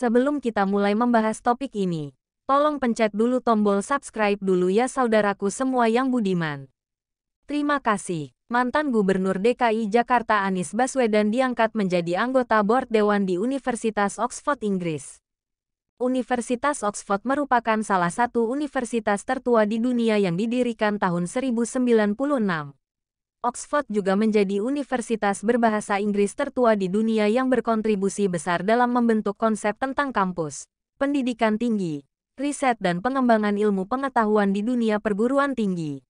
Sebelum kita mulai membahas topik ini, tolong pencet dulu tombol subscribe dulu ya saudaraku semua yang budiman. Terima kasih. Mantan Gubernur DKI Jakarta Anies Baswedan diangkat menjadi anggota board Dewan di Universitas Oxford, Inggris. Universitas Oxford merupakan salah satu universitas tertua di dunia yang didirikan tahun 1996. Oxford juga menjadi universitas berbahasa Inggris tertua di dunia yang berkontribusi besar dalam membentuk konsep tentang kampus, pendidikan tinggi, riset dan pengembangan ilmu pengetahuan di dunia perguruan tinggi.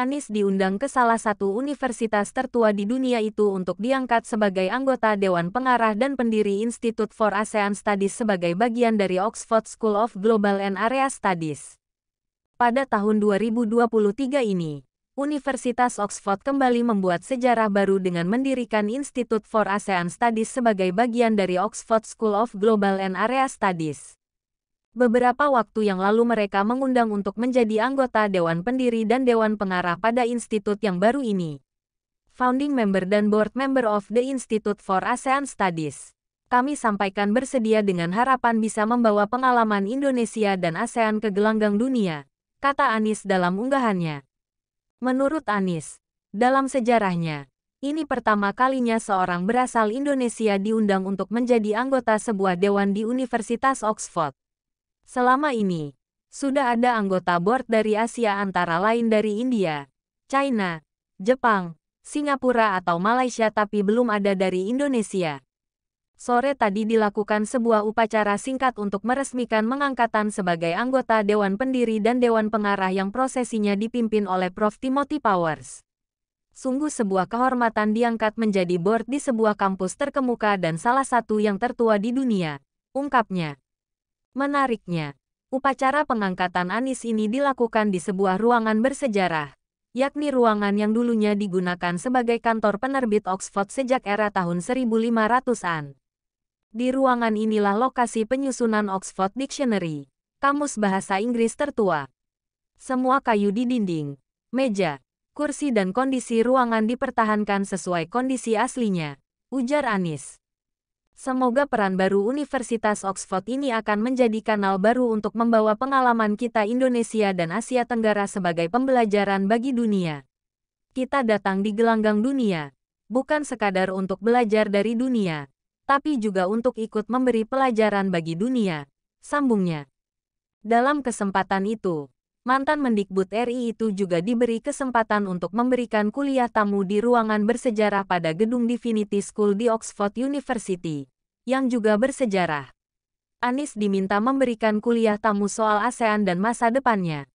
Anis diundang ke salah satu universitas tertua di dunia itu untuk diangkat sebagai anggota Dewan Pengarah dan pendiri Institute for ASEAN Studies sebagai bagian dari Oxford School of Global and Area Studies. Pada tahun 2023 ini, Universitas Oxford kembali membuat sejarah baru dengan mendirikan Institute for ASEAN Studies sebagai bagian dari Oxford School of Global and Area Studies. Beberapa waktu yang lalu mereka mengundang untuk menjadi anggota Dewan Pendiri dan Dewan Pengarah pada institut yang baru ini. Founding member dan board member of the Institute for ASEAN Studies. Kami sampaikan bersedia dengan harapan bisa membawa pengalaman Indonesia dan ASEAN ke gelanggang dunia, kata Anies dalam unggahannya. Menurut Anis, dalam sejarahnya, ini pertama kalinya seorang berasal Indonesia diundang untuk menjadi anggota sebuah dewan di Universitas Oxford. Selama ini, sudah ada anggota board dari Asia antara lain dari India, China, Jepang, Singapura atau Malaysia tapi belum ada dari Indonesia sore tadi dilakukan sebuah upacara singkat untuk meresmikan mengangkatan sebagai anggota Dewan Pendiri dan Dewan Pengarah yang prosesinya dipimpin oleh Prof. Timothy Powers. Sungguh sebuah kehormatan diangkat menjadi board di sebuah kampus terkemuka dan salah satu yang tertua di dunia, ungkapnya. Menariknya, upacara pengangkatan Anis ini dilakukan di sebuah ruangan bersejarah, yakni ruangan yang dulunya digunakan sebagai kantor penerbit Oxford sejak era tahun 1500-an. Di ruangan inilah lokasi penyusunan Oxford Dictionary, kamus bahasa Inggris tertua. Semua kayu di dinding, meja, kursi dan kondisi ruangan dipertahankan sesuai kondisi aslinya, ujar Anis. Semoga peran baru Universitas Oxford ini akan menjadi kanal baru untuk membawa pengalaman kita Indonesia dan Asia Tenggara sebagai pembelajaran bagi dunia. Kita datang di gelanggang dunia, bukan sekadar untuk belajar dari dunia, tapi juga untuk ikut memberi pelajaran bagi dunia, sambungnya. Dalam kesempatan itu, mantan Mendikbud RI itu juga diberi kesempatan untuk memberikan kuliah tamu di ruangan bersejarah pada gedung Divinity School di Oxford University, yang juga bersejarah. Anies diminta memberikan kuliah tamu soal ASEAN dan masa depannya.